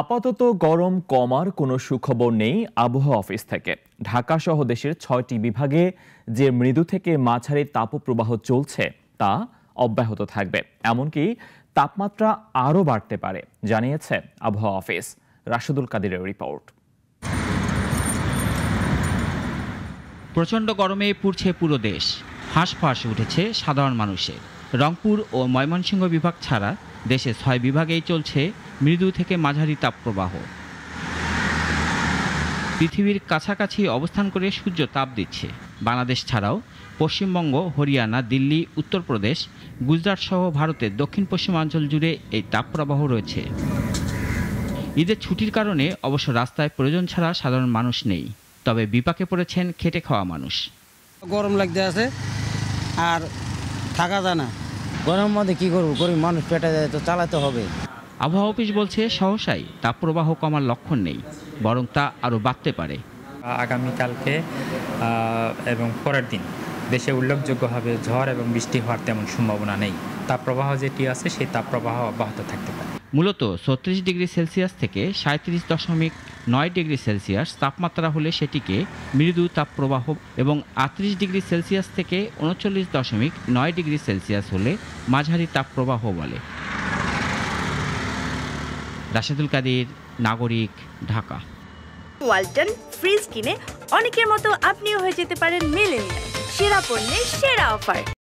আপাতত গরম কমার কোনো সুখবর নেই আবহাওয়া অফিস থেকে ঢাকা সহ দেশের ছয়টি বিভাগে যে মৃদু থেকে মাঝারি তাপপ্রবাহ চলছে তা অব্যাহত থাকবে এমনকি তাপমাত্রা আরও বাড়তে পারে জানিয়েছে আবহাওয়া অফিস রাশেদুল কাদিরের রিপোর্ট প্রচণ্ড গরমে পুড়ছে পুরো দেশ হাঁসফাঁস উঠেছে সাধারণ মানুষের রংপুর ও ময়মনসিংহ বিভাগ ছাড়া দেশে ছয় বিভাগেই চলছে মৃদু থেকে মাঝারি তাপপ্রবাহ পৃথিবীর কাছাকাছি অবস্থান করে সূর্য তাপ দিচ্ছে বাংলাদেশ ছাড়াও পশ্চিমবঙ্গ হরিয়ানা দিল্লি উত্তরপ্রদেশ গুজরাট সহ ভারতের দক্ষিণ পশ্চিমাঞ্চল জুড়ে এই তাপপ্রবাহ রয়েছে ঈদের ছুটির কারণে অবশ্য রাস্তায় প্রয়োজন ছাড়া সাধারণ মানুষ নেই তবে বিপাকে পড়েছেন খেটে খাওয়া মানুষ গরম লাগতে আছে আর থাকা যায় না গরম মধ্যে কী করবো গরিব মানুষ পেটে যায় তো চালাতে হবে আবহাওয়া অফিস বলছে সহসাই তাপপ্রবাহ কমার লক্ষণ নেই বরং তা আরও বাড়তে পারে আগামীকালকে এবং পরের দিন দেশে উল্লেখযোগ্যভাবে ঝড় এবং বৃষ্টি হওয়ার তেমন সম্ভাবনা নেই তাপপ্রবাহ যেটি আছে সেই তাপপ্রবাহ অব্যাহত থাকতে পারে মূলত ছত্রিশ ডিগ্রি সেলসিয়াস থেকে সাঁত্রিশ দশমিক নয় ডিগ্রি সেলসিয়াস তাপমাত্রা হলে সেটিকে মৃদু তাপপ্রবাহ এবং আটত্রিশ ডিগ্রি সেলসিয়াস থেকে উনচল্লিশ দশমিক নয় ডিগ্রি সেলসিয়াস হলে মাঝারি তাপপ্রবাহ বলে রাশেদুল কাদের নাগরিক ঢাকা ওয়ালটন ফ্রিজ কিনে অনেকের মতো আপনিও হয়ে যেতে পারেন মিলেন সেরা পণ্যের সেরা অফার